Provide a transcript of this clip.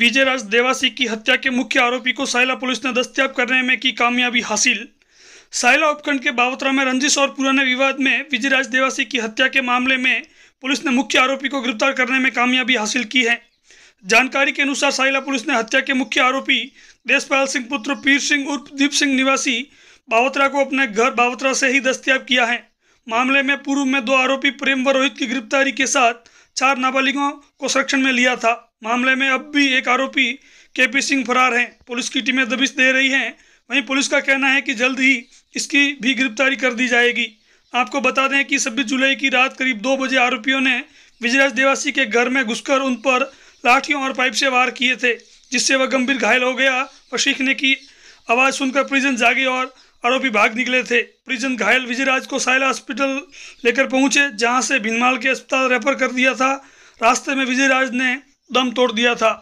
विजयराज देवासी की हत्या के मुख्य आरोपी को साइला पुलिस ने दस्तियाब करने में की कामयाबी हासिल साइला उपखंड के बावतरा में रंजिश और पुराने विवाद में विजयराज देवासी की हत्या के मामले में पुलिस ने मुख्य आरोपी को गिरफ्तार करने में कामयाबी हासिल की है जानकारी के अनुसार साइला पुलिस ने हत्या के मुख्य आरोपी देशपाल सिंह पुत्र पीर सिंह उर्फ दीप सिंह निवासी बावतरा को अपने घर बावतरा से ही दस्तियाब किया है मामले में पूर्व में दो आरोपी प्रेम व रोहित की गिरफ्तारी के साथ चार नाबालिगों को संरक्षण में लिया था मामले में अब भी एक आरोपी के पी सिंह फरार हैं पुलिस की टीमें दबिश दे रही हैं वहीं पुलिस का कहना है कि जल्द ही इसकी भी गिरफ्तारी कर दी जाएगी आपको बता दें कि छब्बीस जुलाई की रात करीब दो बजे आरोपियों ने विजयराज देवासी के घर में घुसकर उन पर लाठियों और पाइप से वार किए थे जिससे वह गंभीर घायल हो गया और सीखने की आवाज़ सुनकर परिजन जागे और आरोपी भाग निकले थे परिजन घायल विजयराज को सायला हॉस्पिटल लेकर पहुंचे जहां से भिनमाल के अस्पताल रेफर कर दिया था रास्ते में विजयराज ने दम तोड़ दिया था